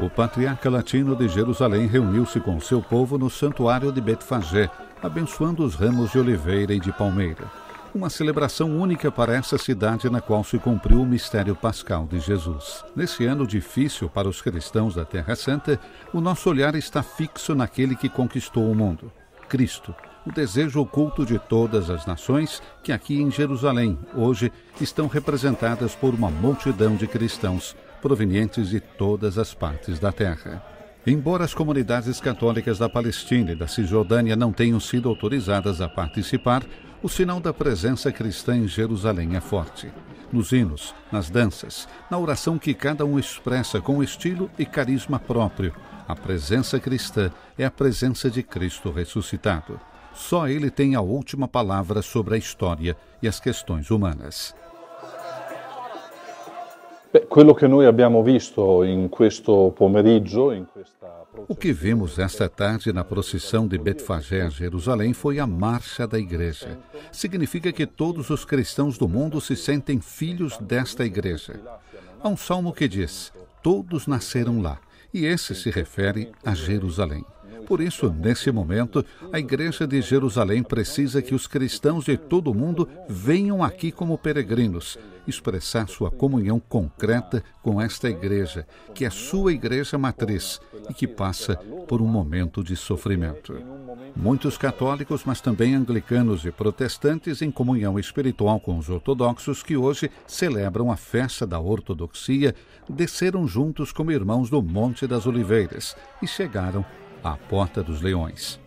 o patriarca latino de Jerusalém reuniu-se com seu povo no santuário de Betfagé, abençoando os ramos de oliveira e de palmeira. Uma celebração única para essa cidade na qual se cumpriu o mistério pascal de Jesus. Nesse ano difícil para os cristãos da Terra Santa, o nosso olhar está fixo naquele que conquistou o mundo, Cristo, o desejo oculto de todas as nações que aqui em Jerusalém, hoje, estão representadas por uma multidão de cristãos provenientes de todas as partes da Terra. Embora as comunidades católicas da Palestina e da Cisjordânia não tenham sido autorizadas a participar, o sinal da presença cristã em Jerusalém é forte. Nos hinos, nas danças, na oração que cada um expressa com estilo e carisma próprio, a presença cristã é a presença de Cristo ressuscitado. Só ele tem a última palavra sobre a história e as questões humanas. Quello che noi abbiamo visto in questo pomeriggio, in questa O que vimos esta tarde na procissão de Betfagé a Jerusalém foi a marcha da igreja. Significa que todos os cristãos do mundo se sentem filhos desta igreja. Há um salmo que diz: Todos nasceram lá, e esse se refere a Jerusalém. Por isso, nesse momento, a Igreja de Jerusalém precisa que os cristãos de todo o mundo venham aqui como peregrinos, expressar sua comunhão concreta com esta Igreja, que é sua Igreja matriz e que passa por um momento de sofrimento. Muitos católicos, mas também anglicanos e protestantes em comunhão espiritual com os ortodoxos que hoje celebram a festa da ortodoxia, desceram juntos como irmãos do Monte das Oliveiras e chegaram à Porta dos Leões.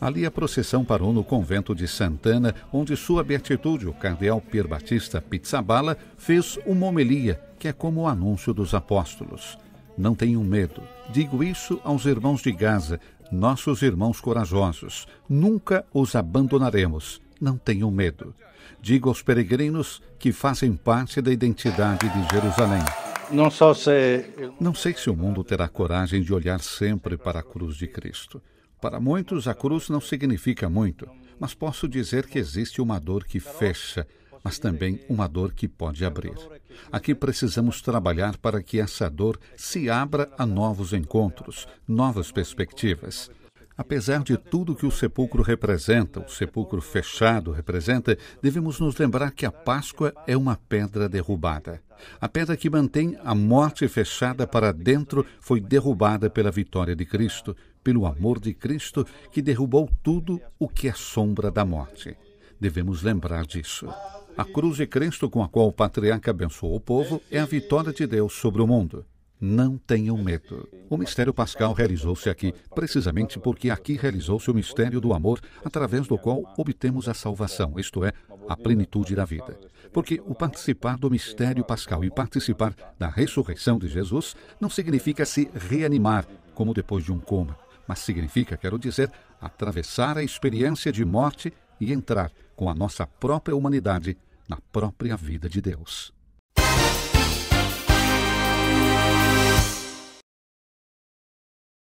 Ali a procissão parou no convento de Santana, onde Sua Beatitude, o cardeal Pier Batista Pizzabala, fez uma homelia, que é como o anúncio dos apóstolos. Não tenham medo, digo isso aos irmãos de Gaza, nossos irmãos corajosos. Nunca os abandonaremos, não tenham medo. Digo aos peregrinos que fazem parte da identidade de Jerusalém. Não, se... Não sei se o mundo terá coragem de olhar sempre para a cruz de Cristo. Para muitos, a cruz não significa muito, mas posso dizer que existe uma dor que fecha, mas também uma dor que pode abrir. Aqui precisamos trabalhar para que essa dor se abra a novos encontros, novas perspectivas. Apesar de tudo que o sepulcro representa, o sepulcro fechado representa, devemos nos lembrar que a Páscoa é uma pedra derrubada. A pedra que mantém a morte fechada para dentro foi derrubada pela vitória de Cristo, pelo amor de Cristo que derrubou tudo o que é sombra da morte. Devemos lembrar disso. A cruz de Cristo com a qual o patriarca abençoou o povo é a vitória de Deus sobre o mundo. Não tenham medo. O mistério pascal realizou-se aqui, precisamente porque aqui realizou-se o mistério do amor, através do qual obtemos a salvação, isto é, a plenitude da vida. Porque o participar do mistério pascal e participar da ressurreição de Jesus não significa se reanimar, como depois de um coma, mas significa, quero dizer, atravessar a experiência de morte e entrar com a nossa própria humanidade na própria vida de Deus.